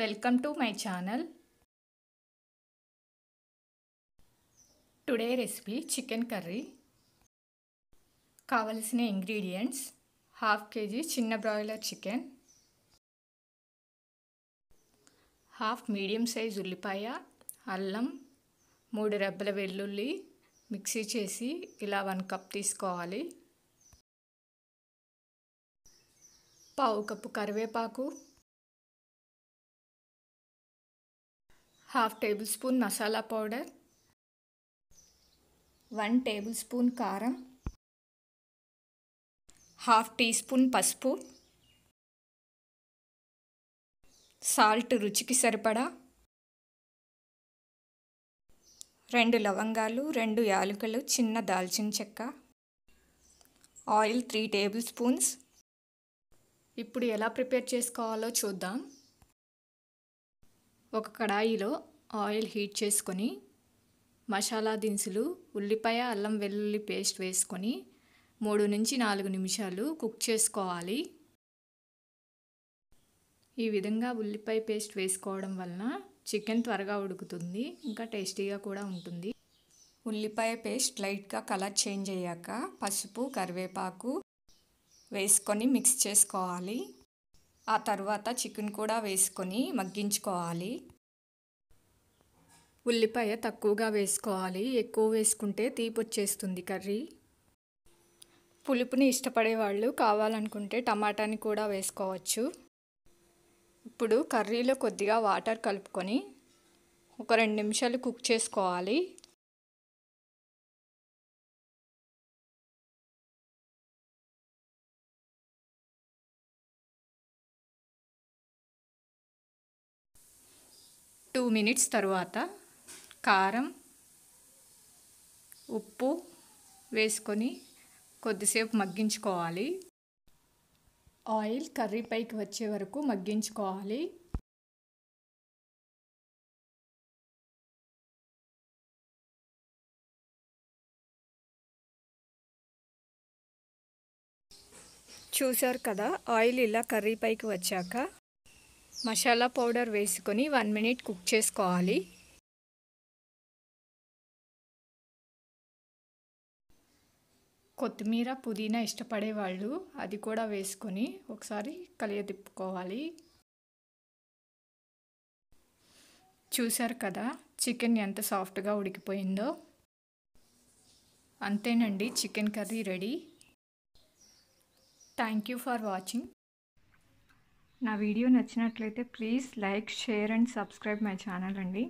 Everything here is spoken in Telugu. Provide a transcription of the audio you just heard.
welcome to my channel today recipe chicken curry కావలసిన ఇంగ్రీడియంట్స్ హాఫ్ కేజీ చిన్న broiler chicken half medium size ఉల్లిపాయ అల్లం మూడు రెబ్బల వెల్లుల్లి మిక్సీ చేసి ఇలా వన్ కప్ తీసుకోవాలి పావు కప్పు కరివేపాకు half tablespoon masala powder one tablespoon కారం హాఫ్ టీ స్పూన్ పసుపు సాల్ట్ రుచికి సరిపడా రెండు లవంగాలు రెండు యాలకులు చిన్న దాల్చిన చెక్క ఆయిల్ త్రీ టేబుల్ స్పూన్స్ ఇప్పుడు ఎలా ప్రిపేర్ చేసుకోవాలో చూద్దాం ఒక కడాయిలో ఆయిల్ హీట్ చేసుకొని మసాలా దినుసులు ఉల్లిపాయ అల్లం వెల్లుల్లి పేస్ట్ వేసుకొని మూడు నుంచి నాలుగు నిమిషాలు కుక్ చేసుకోవాలి ఈ విధంగా ఉల్లిపాయ పేస్ట్ వేసుకోవడం వలన చికెన్ త్వరగా ఉడుకుతుంది ఇంకా టేస్టీగా కూడా ఉంటుంది ఉల్లిపాయ పేస్ట్ లైట్గా కలర్ చేంజ్ అయ్యాక పసుపు కరివేపాకు వేసుకొని మిక్స్ చేసుకోవాలి ఆ తర్వాత చికెన్ కూడా వేసుకొని మగ్గించుకోవాలి ఉల్లిపాయ తక్కువగా వేసుకోవాలి ఎక్కువ వేసుకుంటే తీపి వచ్చేస్తుంది కర్రీ పులుపుని ఇష్టపడే వాళ్ళు కావాలనుకుంటే టమాటాని కూడా వేసుకోవచ్చు ఇప్పుడు కర్రీలో కొద్దిగా వాటర్ కలుపుకొని ఒక రెండు నిమిషాలు కుక్ చేసుకోవాలి టూ మినిట్స్ తర్వాత కారం ఉప్పు వేసుకొని కొద్దిసేపు మగ్గించుకోవాలి ఆయిల్ కర్రీ పైకి వచ్చే వరకు మగ్గించుకోవాలి చూశారు కదా ఆయిల్ ఇలా కర్రీ పైకి వచ్చాక మసాలా పౌడర్ వేసుకొని వన్ మినిట్ కుక్ చేసుకోవాలి కొత్తిమీర పుదీనా ఇష్టపడే వాళ్ళు అది కూడా వేసుకొని ఒకసారి కలియ తిప్పుకోవాలి చూశారు కదా చికెన్ ఎంత సాఫ్ట్గా ఉడికిపోయిందో అంతేనండి chicken curry ready thank you for watching నా వీడియో నచ్చినట్లయితే please like share and subscribe my channel అండి